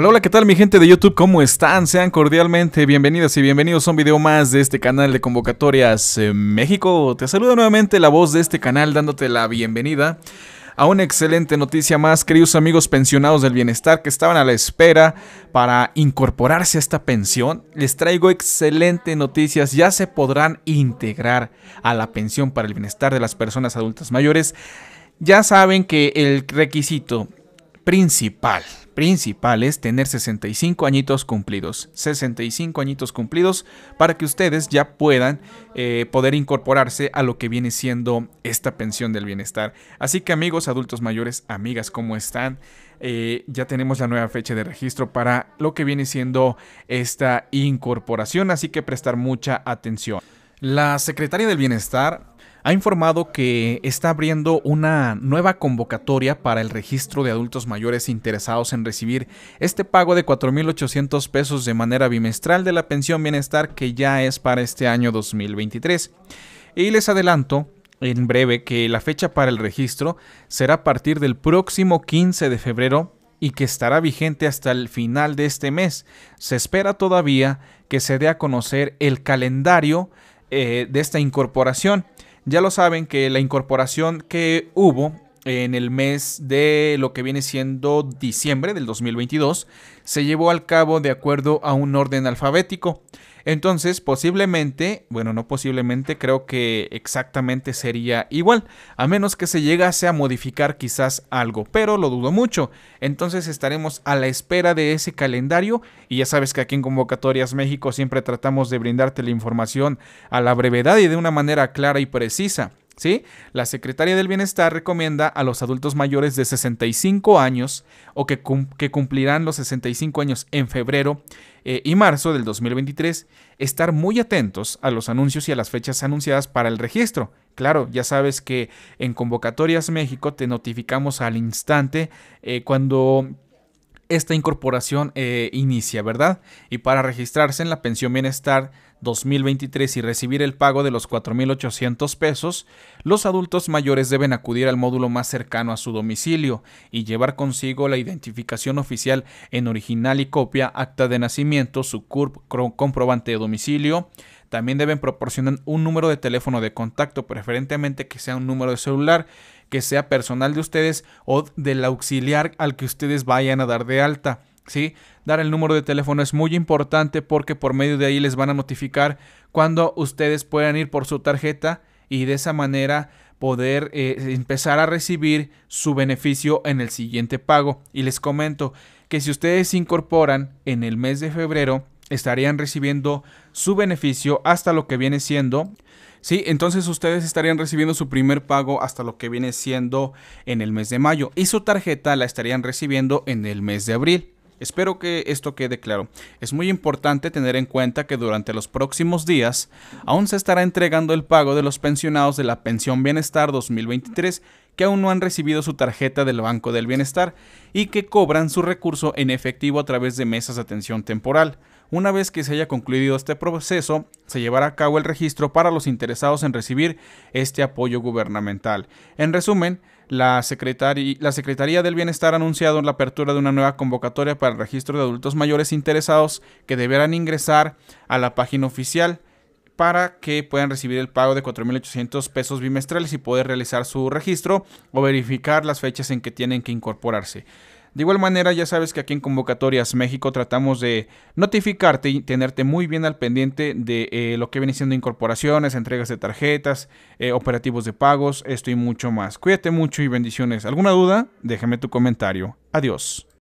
Hola, hola, ¿qué tal mi gente de YouTube? ¿Cómo están? Sean cordialmente bienvenidas y bienvenidos a un video más de este canal de convocatorias eh, México. Te saluda nuevamente la voz de este canal dándote la bienvenida a una excelente noticia más, queridos amigos pensionados del bienestar que estaban a la espera para incorporarse a esta pensión. Les traigo excelentes noticias, ya se podrán integrar a la pensión para el bienestar de las personas adultas mayores. Ya saben que el requisito principal. Principal es tener 65 añitos cumplidos. 65 añitos cumplidos para que ustedes ya puedan eh, poder incorporarse a lo que viene siendo esta pensión del bienestar. Así que amigos, adultos mayores, amigas, ¿cómo están? Eh, ya tenemos la nueva fecha de registro para lo que viene siendo esta incorporación, así que prestar mucha atención. La Secretaría del bienestar ha informado que está abriendo una nueva convocatoria para el registro de adultos mayores interesados en recibir este pago de 4.800 pesos de manera bimestral de la pensión bienestar que ya es para este año 2023. Y les adelanto en breve que la fecha para el registro será a partir del próximo 15 de febrero y que estará vigente hasta el final de este mes. Se espera todavía que se dé a conocer el calendario eh, de esta incorporación ya lo saben que la incorporación que hubo en el mes de lo que viene siendo diciembre del 2022 se llevó al cabo de acuerdo a un orden alfabético. Entonces, posiblemente, bueno, no posiblemente, creo que exactamente sería igual, a menos que se llegase a modificar quizás algo, pero lo dudo mucho. Entonces estaremos a la espera de ese calendario y ya sabes que aquí en Convocatorias México siempre tratamos de brindarte la información a la brevedad y de una manera clara y precisa. ¿sí? La Secretaría del Bienestar recomienda a los adultos mayores de 65 años o que, cumplirán los 65 años en febrero eh, y marzo del 2023 estar muy atentos a los anuncios y a las fechas anunciadas para el registro. Claro, ya sabes que en Convocatorias México te notificamos al instante eh, cuando esta incorporación eh, inicia, ¿verdad? Y para registrarse en la pensión bienestar 2023 y recibir el pago de los 4.800 pesos, los adultos mayores deben acudir al módulo más cercano a su domicilio y llevar consigo la identificación oficial en original y copia, acta de nacimiento, su CURP, comprobante de domicilio. También deben proporcionar un número de teléfono de contacto, preferentemente que sea un número de celular que sea personal de ustedes o del auxiliar al que ustedes vayan a dar de alta Dar el número de teléfono es muy importante porque por medio de ahí les van a notificar cuando ustedes puedan ir por su tarjeta y de esa manera poder eh, empezar a recibir su beneficio en el siguiente pago. Y les comento que si ustedes se incorporan en el mes de febrero, estarían recibiendo su beneficio hasta lo que viene siendo. Sí, entonces ustedes estarían recibiendo su primer pago hasta lo que viene siendo en el mes de mayo y su tarjeta la estarían recibiendo en el mes de abril. Espero que esto quede claro. Es muy importante tener en cuenta que durante los próximos días aún se estará entregando el pago de los pensionados de la Pensión Bienestar 2023 que aún no han recibido su tarjeta del Banco del Bienestar y que cobran su recurso en efectivo a través de mesas de atención temporal. Una vez que se haya concluido este proceso, se llevará a cabo el registro para los interesados en recibir este apoyo gubernamental. En resumen, la, la, Secretaría del Bienestar ha anunciado la apertura de una nueva convocatoria para el registro de adultos mayores interesados que deberán ingresar a la página oficial para que puedan recibir el pago de 4.800 pesos bimestrales y poder realizar su registro o verificar las fechas en que tienen que incorporarse. De igual manera, ya sabes que aquí en Convocatorias México tratamos de notificarte y tenerte muy bien al pendiente de eh, lo que viene siendo incorporaciones, entregas de tarjetas, eh, operativos de pagos, esto y mucho más. Cuídate mucho y bendiciones. ¿Alguna duda? Déjame tu comentario. Adiós.